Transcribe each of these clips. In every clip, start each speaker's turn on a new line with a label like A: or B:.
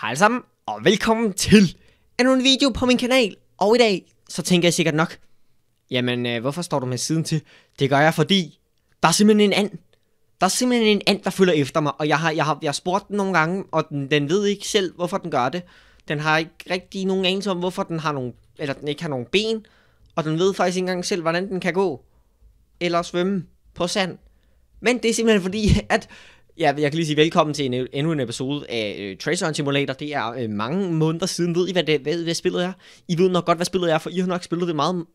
A: Hej sammen, og velkommen til endnu en video på min kanal. Og i dag, så tænker jeg sikkert nok, jamen øh, hvorfor står du med siden til? Det gør jeg, fordi der er simpelthen en and. Der er simpelthen en and, der følger efter mig, og jeg har, jeg har, jeg har spurgt den nogle gange, og den, den ved ikke selv, hvorfor den gør det. Den har ikke rigtig nogen anelse om, hvorfor den har nogle, eller den ikke har nogen ben, og den ved faktisk ikke engang selv, hvordan den kan gå, eller svømme på sand. Men det er simpelthen fordi, at Ja, jeg kan lige sige velkommen til en, endnu en episode af uh, Tracer Simulator. Det er uh, mange måneder siden. Ved I, hvad, det, hvad, hvad spillet er? I ved nok godt, hvad spillet er, for I har nok spillet det meget,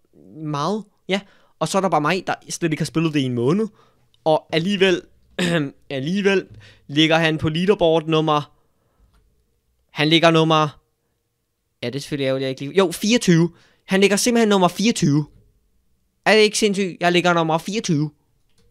A: meget. Ja, og så er der bare mig, der slet ikke har spillet det i en måned. Og alligevel, alligevel ligger han på leaderboard nummer... Han ligger nummer... Ja, det er selvfølgelig ærgerligt, jeg ikke lige... Jo, 24. Han ligger simpelthen nummer 24. Er det ikke sindssygt? Jeg ligger nummer 24.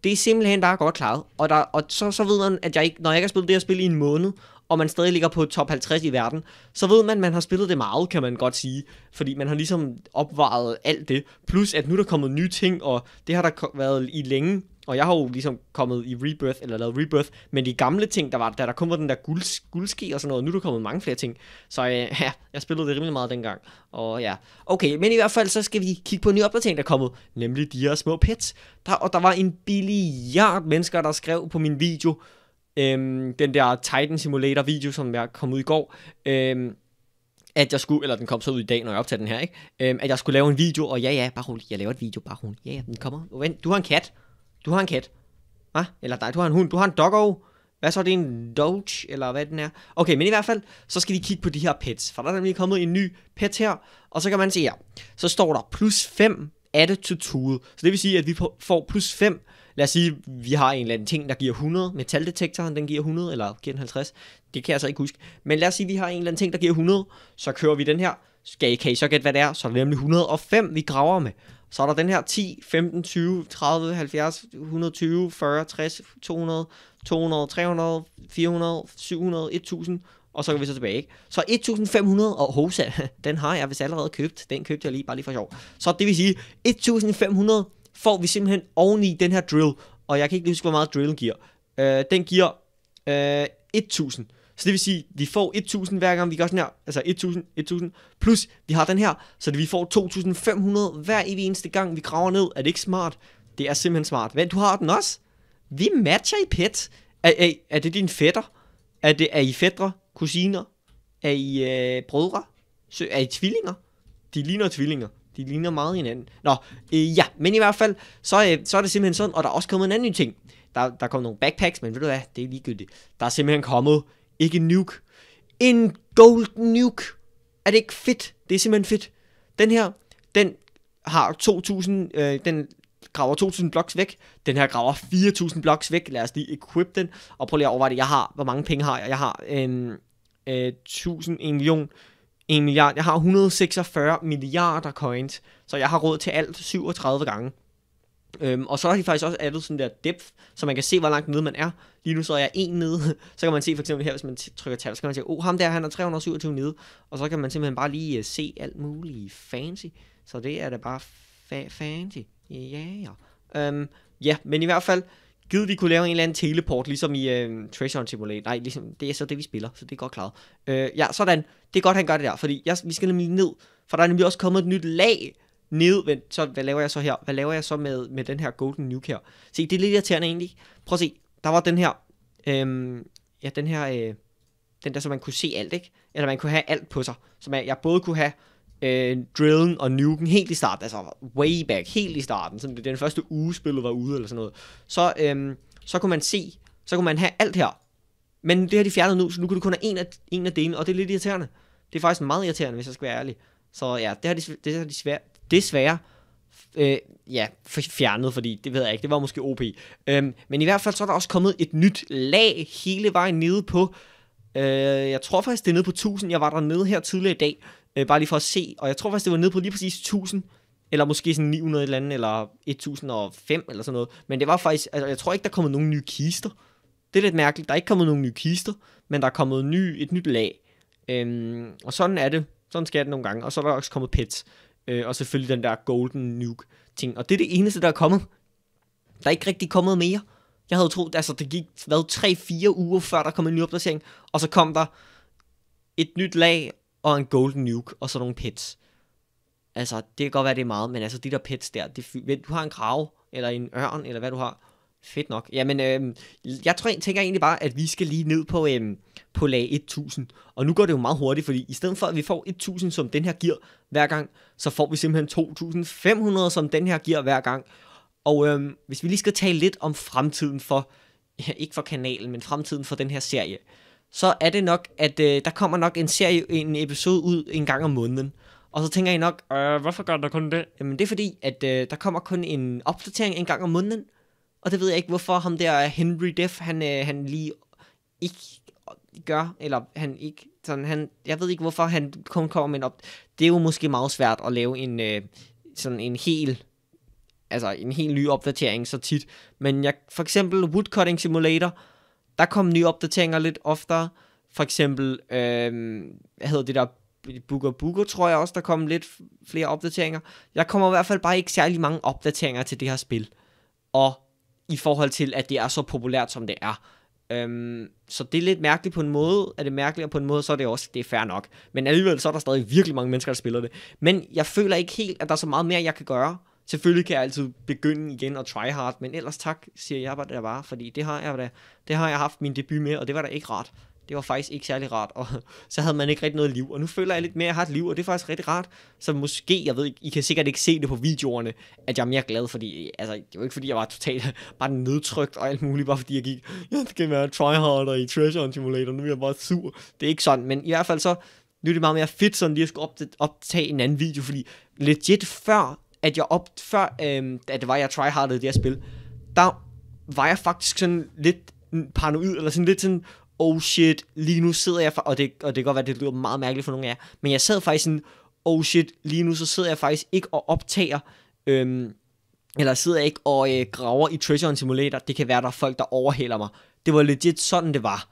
A: Det er simpelthen bare godt klaret. Og, der, og så, så ved man, at jeg ikke, når jeg ikke har spillet det her spil i en måned, og man stadig ligger på top 50 i verden, så ved man, at man har spillet det meget, kan man godt sige. Fordi man har ligesom opvaret alt det. Plus at nu er der kommet nye ting, og det har der været i længe. Og jeg har jo ligesom kommet i Rebirth, eller lavet Rebirth, men de gamle ting, der var, da der kun var den der guld, guldski og sådan noget, nu er der kommet mange flere ting. Så øh, ja, jeg spillede det rimelig meget dengang. Og ja, okay, men i hvert fald så skal vi kigge på en ny opdatering, der er kommet, nemlig de her små pets. Der, og der var en billiard mennesker, der skrev på min video, øhm, den der Titan Simulator video, som jeg kom ud i går, øhm, at jeg skulle, eller den kom så ud i dag, når jeg optager den her, ikke? Øhm, at jeg skulle lave en video, og ja, ja, bare rolig, jeg laver et video, bare rolig, ja, ja, den kommer. Vent, du har en kat. Du har en kat. Hva? Eller dig, du har en hund, du har en doggo. Hvad så, det en doge, eller hvad den er? Okay, men i hvert fald, så skal vi kigge på de her pets, for der er nemlig kommet en ny pet her, og så kan man se her, så står der plus 5 tool. Så det vil sige, at vi får plus 5. Lad os sige, vi har en eller anden ting, der giver 100. Metaldetektoren, den giver 100, eller giver den 50. Det kan jeg så ikke huske. Men lad os sige, at vi har en eller anden ting, der giver 100. Så kører vi den her. Skal I, kan I så gætte, hvad det er? Så er det nemlig 105, vi graver med. Så er der den her 10, 15, 20, 30, 70, 120, 40, 60, 200, 200, 300, 400, 700, 1000 og så går vi så tilbage. Ikke? Så 1500 og Hosa, den har jeg vist allerede købt. Den købte jeg lige, bare lige for sjov. Så det vil sige, 1500 får vi simpelthen oveni den her drill. Og jeg kan ikke lige huske, hvor meget drillen giver. Øh, den giver øh, 1000. Så det vil sige, vi får 1000 hver gang vi gør sådan her, altså 1000, 1000, plus vi har den her, så det, vi får 2500 hver evig eneste gang vi graver ned. Er det ikke smart? Det er simpelthen smart. Men du har den også? Vi matcher i pet. Er, er, er det din fætter? Er, det, er I fætter? kusiner? Er I øh, brødre? er I tvillinger? De ligner tvillinger. De ligner meget hinanden. Nå, øh, ja, men i hvert fald, så, øh, så er det simpelthen sådan, og der er også kommet en anden ny ting. Der, der er kommet nogle backpacks, men ved du hvad, det er ligegyldigt. Der er simpelthen kommet, ikke en nuke, en golden nuke. Er det ikke fedt? Det er simpelthen fedt. Den her, den har 2000, øh, den graver 2.000 bloks væk, den her graver 4.000 bloks væk, lad os lige equip den, og prøv lige at overveje det, jeg har, hvor mange penge har jeg, jeg har øh, øh, en, øh, 1.000, 1 million, 1 milliard, jeg har 146 milliarder coins, så jeg har råd til alt 37 gange. Øhm, og så har de faktisk også addet sådan der depth, så man kan se, hvor langt nede man er. Lige nu så er jeg en nede, så kan man se for eksempel her, hvis man trykker tal, så kan man se, oh, ham der, han er 327 nede, og så kan man simpelthen bare lige øh, se alt muligt fancy. Så det er da bare fa- fancy. Ja, ja. Um, ja, men i hvert fald, givet vi kunne lave en eller anden teleport, ligesom i øh, Treasure Hunt Simulator. Nej, ligesom, det er så det, vi spiller, så det er godt klaret. Uh, ja, sådan. Det er godt, han gør det der, fordi jeg, vi skal nemlig ned, for der er nemlig også kommet et nyt lag ned. Vent, så, hvad laver jeg så her? Hvad laver jeg så med, med den her Golden Nuke her? Se, det er lidt irriterende egentlig. Prøv at se, der var den her, øh, ja, den her, øh, den der, så man kunne se alt, ikke? Eller man kunne have alt på sig, som jeg både kunne have øh, drillen og nuken helt i starten, altså way back, helt i starten, sådan det den første uge spillet var ude eller sådan noget, så, øh, så kunne man se, så kunne man have alt her. Men det har de fjernet nu, så nu kan du kun have en af, en af delene, og det er lidt irriterende. Det er faktisk meget irriterende, hvis jeg skal være ærlig. Så ja, det har de, det har de svært, desværre øh, ja, fjernet, fordi det ved jeg ikke, det var måske OP. Øh, men i hvert fald så er der også kommet et nyt lag hele vejen nede på, øh, jeg tror faktisk det er nede på 1000, jeg var der nede her tidligere i dag, øh, bare lige for at se, og jeg tror faktisk, det var nede på lige præcis 1000, eller måske sådan 900 eller andet, eller 1005 eller sådan noget, men det var faktisk, altså jeg tror ikke, der er kommet nogen nye kister, det er lidt mærkeligt, der er ikke kommet nogen nye kister, men der er kommet ny, et nyt lag, øhm, og sådan er det, sådan sker det nogle gange, og så er der også kommet pets, øh, og selvfølgelig den der golden nuke ting, og det er det eneste, der er kommet, der er ikke rigtig kommet mere, jeg havde troet, altså det gik, hvad, 3-4 uger før der kom en ny opdatering, og så kom der et nyt lag, og en golden nuke, og så nogle pets. Altså, det kan godt være, det er meget, men altså, de der pets der, det, du har en krav, eller en ørn, eller hvad du har, fedt nok. Jamen, øh, jeg tror, jeg tænker egentlig bare, at vi skal lige ned på, øh, på lag 1000. Og nu går det jo meget hurtigt, fordi i stedet for, at vi får 1000, som den her giver hver gang, så får vi simpelthen 2500, som den her giver hver gang. Og øh, hvis vi lige skal tale lidt om fremtiden for, ja, ikke for kanalen, men fremtiden for den her serie, øh, så er det nok, at øh, der kommer nok en serie, en episode ud en gang om måneden. Og så tænker I nok, øh, hvorfor gør der kun det? Jamen det er fordi, at øh, der kommer kun en opdatering en gang om måneden. Og det ved jeg ikke, hvorfor ham der Henry Def, han, øh, han lige ikke gør, eller han ikke, sådan han, jeg ved ikke, hvorfor han kun kommer med en op. Det er jo måske meget svært at lave en, øh, sådan en hel, altså en helt ny opdatering så tit. Men jeg, for eksempel Woodcutting Simulator, der kom nye opdateringer lidt oftere. For eksempel, øh, hvad hedder det der, Booker Booker, tror jeg også, der kom lidt flere opdateringer. Jeg kommer i hvert fald bare ikke særlig mange opdateringer til det her spil. Og i forhold til, at det er så populært, som det er. Øhm, så det er lidt mærkeligt på en måde, er det mærkeligt, og på en måde, så er det også, det er fair nok. Men alligevel, så er der stadig virkelig mange mennesker, der spiller det. Men jeg føler ikke helt, at der er så meget mere, jeg kan gøre Selvfølgelig kan jeg altid begynde igen og try hard, men ellers tak, siger jeg bare, det var, fordi det har jeg da, det har jeg haft min debut med, og det var da ikke rart. Det var faktisk ikke særlig rart, og så havde man ikke rigtig noget liv. Og nu føler jeg lidt mere, at jeg har et liv, og det er faktisk rigtig rart. Så måske, jeg ved ikke, I kan sikkert ikke se det på videoerne, at jeg er mere glad, fordi altså, det var ikke fordi, jeg var totalt bare nedtrykt og alt muligt, bare fordi jeg gik, jeg det try være tryharder i Treasure Simulator, nu er jeg bare sur. Det er ikke sådan, men i hvert fald så, nu er det meget mere fedt sådan lige at skulle optage en anden video, fordi legit før at jeg op, før øh, at det var, jeg tryhardede det her spil, der var jeg faktisk sådan lidt paranoid, eller sådan lidt sådan, oh shit, lige nu sidder jeg, og det, og det kan godt være, det lyder meget mærkeligt for nogle af jer, men jeg sad faktisk sådan, oh shit, lige nu så sidder jeg faktisk ikke og optager, øh, eller sidder jeg ikke og øh, graver i Treasure Simulator, det kan være, der er folk, der overhaler mig. Det var legit sådan, det var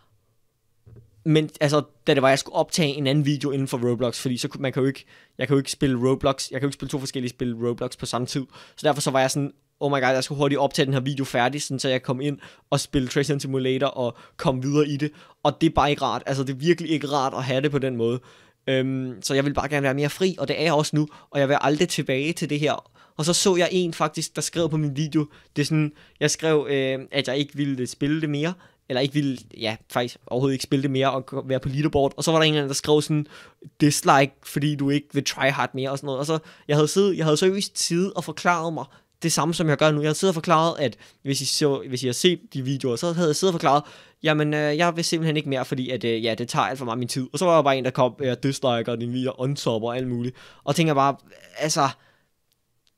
A: men altså, da det var, jeg skulle optage en anden video inden for Roblox, fordi så man kan jo ikke, jeg kan jo ikke spille Roblox, jeg kan jo ikke spille to forskellige spil Roblox på samme tid. Så derfor så var jeg sådan, oh my god, jeg skulle hurtigt optage den her video færdig, sådan, så jeg kom ind og spille Tracer Simulator og kom videre i det. Og det er bare ikke rart, altså det er virkelig ikke rart at have det på den måde. Øhm, så jeg vil bare gerne være mere fri, og det er jeg også nu, og jeg vil aldrig tilbage til det her. Og så så jeg en faktisk, der skrev på min video, det er sådan, jeg skrev, øh, at jeg ikke ville spille det mere, eller ikke ville, ja, faktisk overhovedet ikke spille det mere og være på leaderboard. Og så var der en eller anden, der skrev sådan, dislike, fordi du ikke vil try hard mere og sådan noget. Og så, jeg havde, siddet, jeg havde seriøst tid og forklaret mig det samme, som jeg gør nu. Jeg havde siddet og forklaret, at hvis I, så, hvis I har set de videoer, så havde jeg siddet og forklaret, jamen, øh, jeg vil simpelthen ikke mere, fordi at, øh, ja, det tager alt for meget min tid. Og så var der bare en, der kom, øh, disliker din video, untopper og alt muligt. Og tænker bare, altså,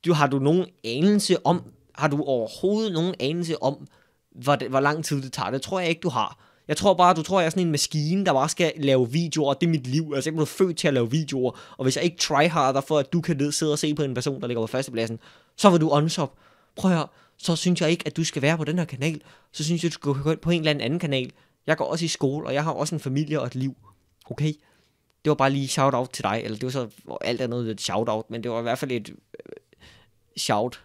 A: du, har du nogen anelse om, har du overhovedet nogen anelse om, hvor, det, hvor lang tid det tager. Det tror jeg ikke, du har. Jeg tror bare, du tror, jeg er sådan en maskine, der bare skal lave videoer, og det er mit liv. Altså, jeg er født til at lave videoer, og hvis jeg ikke tryharder for, at du kan ned, sidde og se på en person, der ligger på førstepladsen, så vil du unsub. Prøv at så synes jeg ikke, at du skal være på den her kanal. Så synes jeg, at du skal gå på en eller anden kanal. Jeg går også i skole, og jeg har også en familie og et liv. Okay? Det var bare lige shout-out til dig, eller det var så alt andet et shout-out, men det var i hvert fald et øh, shout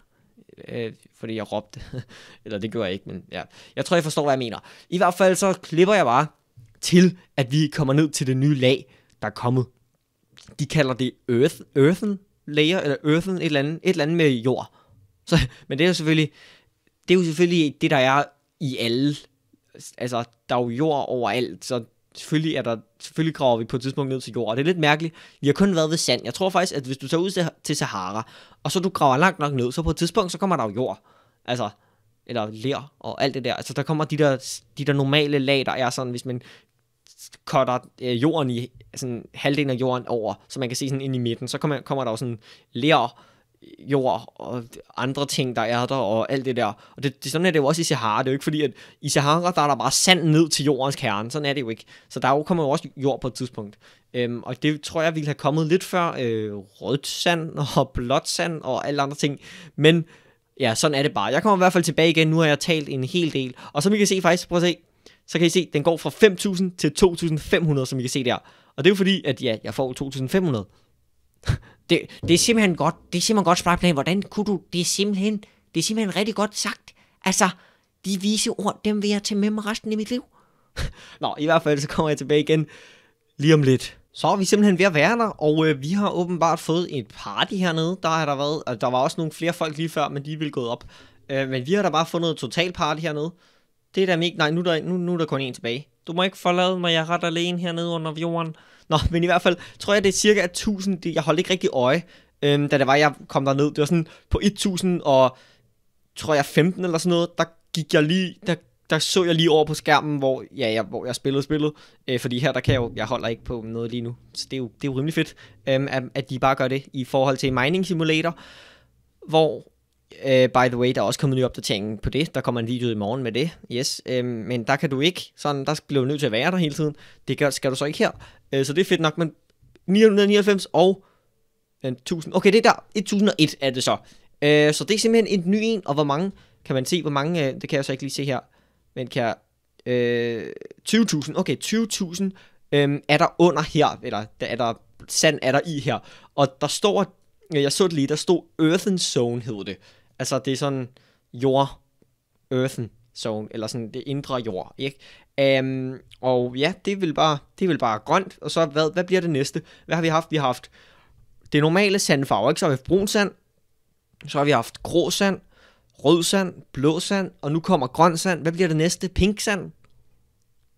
A: øh, fordi jeg råbte. Eller det gjorde jeg ikke, men ja. Jeg tror, jeg forstår, hvad jeg mener. I hvert fald så klipper jeg bare til, at vi kommer ned til det nye lag, der er kommet. De kalder det Earth, Earthen Layer, eller Earthen et eller andet, et eller andet med jord. Så, men det er jo selvfølgelig, det er jo selvfølgelig det, der er i alle. Altså, der er jo jord overalt, så selvfølgelig, er der, selvfølgelig graver vi på et tidspunkt ned til jorden. Og det er lidt mærkeligt. Vi har kun været ved sand. Jeg tror faktisk, at hvis du tager ud til Sahara, og så du graver langt nok ned, så på et tidspunkt, så kommer der jo jord. Altså, eller ler og alt det der. Altså, der kommer de der, de der normale lag, der er sådan, hvis man cutter øh, jorden i sådan halvdelen af jorden over, så man kan se sådan ind i midten, så kommer, kommer der jo sådan ler jord og andre ting, der er der, og alt det der. Og det, det, sådan er det jo også i Sahara. Det er jo ikke fordi, at i Sahara, der er der bare sand ned til jordens kerne. Sådan er det jo ikke. Så der er jo, kommer jo også jord på et tidspunkt. Øhm, og det tror jeg ville have kommet lidt før øh, rødt sand og blåt sand og alle andre ting. Men ja, sådan er det bare. Jeg kommer i hvert fald tilbage igen. Nu har jeg talt en hel del. Og som I kan se faktisk, prøv at se, så kan I se, den går fra 5.000 til 2.500, som I kan se der. Og det er jo fordi, at ja, jeg får 2.500. Det, det er simpelthen godt, det er simpelthen godt spejlplan. Hvordan kunne du, det er simpelthen, det er simpelthen rigtig godt sagt. Altså, de vise ord, dem vil jeg tage med mig resten af mit liv. Nå, i hvert fald så kommer jeg tilbage igen lige om lidt. Så er vi simpelthen ved at være der, og øh, vi har åbenbart fået et party hernede. Der har der været, der var også nogle flere folk lige før, men de ville gået op. Øh, men vi har da bare fundet et total party hernede. Det er da ikke... Nej, nu er, der, nu, nu er der kun en tilbage. Du må ikke forlade mig, jeg er ret alene hernede under jorden. Nå, men i hvert fald tror jeg, det er cirka 1000. Det, jeg holdt ikke rigtig øje, øhm, da det var, jeg kom derned. Det var sådan på 1000 og tror jeg 15 eller sådan noget, der gik jeg lige, der, der så jeg lige over på skærmen, hvor, ja, jeg, hvor jeg spillede spillet. Øh, fordi her, der kan jeg jo, jeg holder ikke på noget lige nu. Så det er jo, det er jo rimelig fedt, øhm, at, at de bare gør det i forhold til Mining Simulator, hvor Uh, by the way, der er også kommet en ny opdatering på det. Der kommer en video i morgen med det. Yes, uh, men der kan du ikke, sådan, der bliver du nødt til at være der hele tiden. Det gør, skal du så ikke her. Uh, så det er fedt nok, men 999 og uh, 1000. Okay, det er der. 1001 er det så. Uh, så det er simpelthen en ny en, og hvor mange, kan man se, hvor mange, uh, det kan jeg så ikke lige se her, men kan jeg, uh, 20.000, okay, 20.000 uh, øhm, er der under her, eller er der, sand er der i her. Og der står, jeg så det lige, der stod Earthen Zone hed det. Altså, det er sådan jord, earthen zone, eller sådan det indre jord, ikke? Um, og ja, det vil bare, det vil bare grønt, og så hvad, hvad bliver det næste? Hvad har vi haft? Vi har haft det normale sandfarve, ikke? Så har vi haft brun sand, så har vi haft grå sand, rød sand, blå sand, og nu kommer grøn sand. Hvad bliver det næste? Pink sand?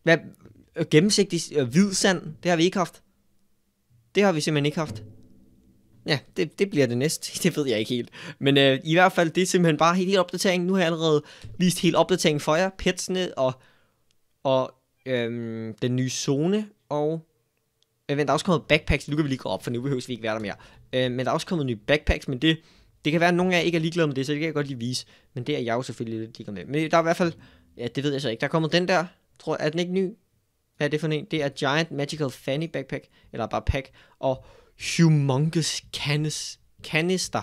A: Hvad, øh, gennemsigtig øh, hvid sand, det har vi ikke haft. Det har vi simpelthen ikke haft ja, det, det bliver det næste. Det ved jeg ikke helt. Men øh, i hvert fald, det er simpelthen bare helt, helt opdatering. Nu har jeg allerede vist helt opdateringen for jer. Petsene og, og øhm, den nye zone. Og øh, men der er også kommet backpacks. Nu kan vi lige gå op, for nu behøver vi ikke være der mere. Øh, men der er også kommet nye backpacks, men det, det kan være, at nogen af jer ikke er ligeglade med det, så det kan jeg godt lige vise. Men det er jeg jo selvfølgelig lidt ligeglad med. Men der er i hvert fald, ja, det ved jeg så ikke. Der er kommet den der, tror er den ikke ny? Hvad er det for en? Det er Giant Magical Fanny Backpack, eller bare pack. Og humongous canis, canister.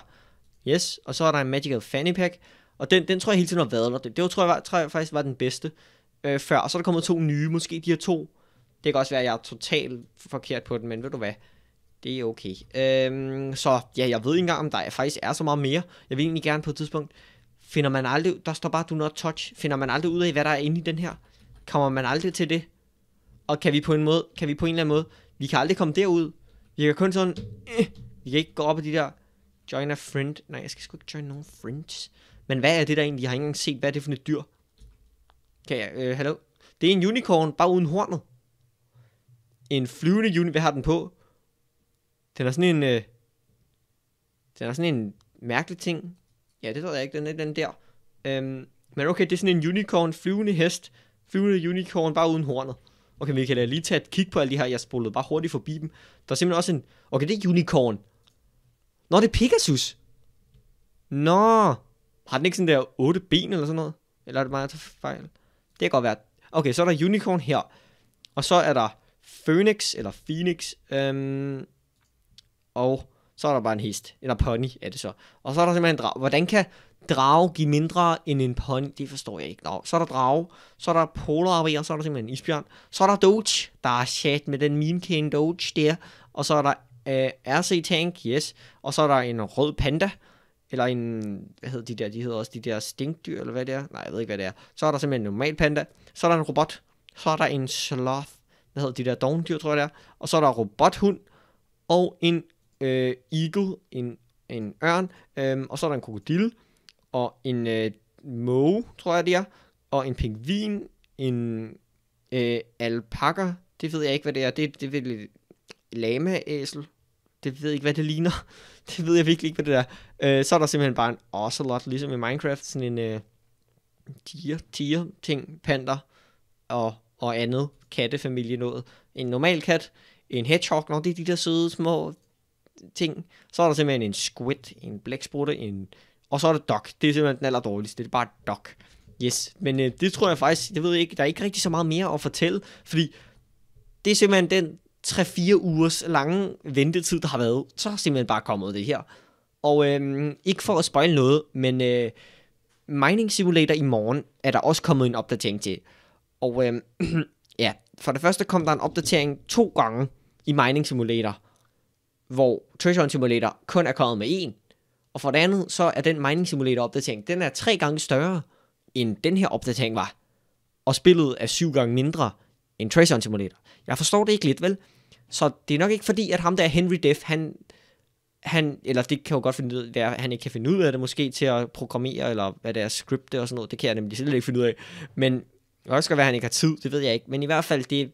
A: Yes, og så er der en Magical Fanny Pack, og den, den tror jeg hele tiden har været der. Det, det tror, jeg, var, tror jeg faktisk var den bedste øh, før. Og så er der kommet to nye, måske de her to. Det kan også være, at jeg er totalt forkert på den, men ved du hvad? Det er okay. Øhm, så ja, jeg ved ikke engang, om der faktisk er så meget mere. Jeg vil egentlig gerne på et tidspunkt, finder man aldrig, der står bare do not touch, finder man aldrig ud af, hvad der er inde i den her? Kommer man aldrig til det? Og kan vi på en måde, kan vi på en eller anden måde, vi kan aldrig komme derud, vi kan kun sådan... Øh, vi kan ikke gå op i de der... Join a friend. Nej, jeg skal sgu ikke join nogen friends. Men hvad er det der egentlig? Jeg har ikke engang set, hvad er det for et dyr? Kan jeg... Øh, hallo? Det er en unicorn, bare uden hornet. En flyvende unicorn. Hvad har den på? Den er sådan en... Øh, den er sådan en mærkelig ting. Ja, det tror jeg ikke. Den er den der. Øhm, men okay, det er sådan en unicorn, flyvende hest, flyvende unicorn, bare uden hornet okay, vi kan lige tage et kig på alle de her, jeg spolede bare hurtigt forbi dem. Der er simpelthen også en, okay, det er unicorn. Nå, det er Pegasus. Nå, har den ikke sådan der otte ben eller sådan noget? Eller er det bare, jeg fejl? Det kan godt være. Okay, så er der unicorn her. Og så er der Phoenix, eller Phoenix. Øhm, og så er der bare en hest, eller pony er det så. Og så er der simpelthen en drag. Hvordan kan drage give mindre end en pony, det forstår jeg ikke. Nå, så er der drage, så er der polararbejder, så er der simpelthen en isbjørn, så er der Doge, der er chat med den meme king Doge der, og så er der uh, RC Tank, yes, og så er der en rød panda, eller en, hvad hedder de der, de hedder også de der stinkdyr, eller hvad det er, nej, jeg ved ikke, hvad det er. Så er der simpelthen en normal panda, så er der en robot, så er der en sloth, hvad hedder de der dogndyr, tror jeg det er, og så er der robothund, og en øh, eagle, en, en ørn, øhm, og så er der en krokodille, og en øh, måge, tror jeg det er, og en pingvin, en øh, alpaka, det ved jeg ikke, hvad det er. Det, det lama lamaæsel. Det ved jeg ikke, hvad det ligner. Det ved jeg virkelig ikke, hvad det er. Øh, så er der simpelthen bare en ocelot, ligesom i Minecraft. Sådan en øh, tiger, tiger ting, panter og, og andet kattefamilie noget. En normal kat, en hedgehog, når det er de der søde små ting. Så er der simpelthen en squid, en blæksprutte, en og så er der Doc. Det er simpelthen den aller dårligste. Det er bare Doc. Yes, men øh, det tror jeg faktisk, jeg ved ikke, der er ikke rigtig så meget mere at fortælle, fordi det er simpelthen den 3-4 ugers lange ventetid, der har været, så har simpelthen bare kommet det her. Og øh, ikke for at spoil noget, men øh, Mining Simulator i morgen er der også kommet en opdatering til. Og øh, ja, for det første kom der en opdatering to gange i Mining Simulator, hvor Treasure Simulator kun er kommet med en. Og for det andet, så er den mining simulator opdatering, den er tre gange større, end den her opdatering var. Og spillet er syv gange mindre end Trace on Simulator. Jeg forstår det ikke lidt, vel? Så det er nok ikke fordi, at ham der Henry Deff, han, han, eller det kan jo godt finde ud af, at han ikke kan finde ud af det måske til at programmere, eller hvad det er, skripte og sådan noget, det kan jeg nemlig slet ikke finde ud af. Men det kan også godt være, at han ikke har tid, det ved jeg ikke. Men i hvert fald, det,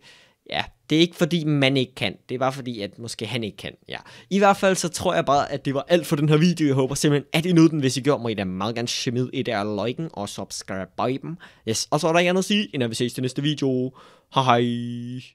A: ja, det er ikke fordi man ikke kan, det er bare fordi, at måske han ikke kan, ja. I hvert fald så tror jeg bare, at det var alt for den her video. Jeg håber simpelthen, at I nød den. Hvis I gjorde, må I da meget gerne smide et af liken og subscribe dem. Yes, og så er der ikke andet at sige, end at vi ses til næste video. Hej hej.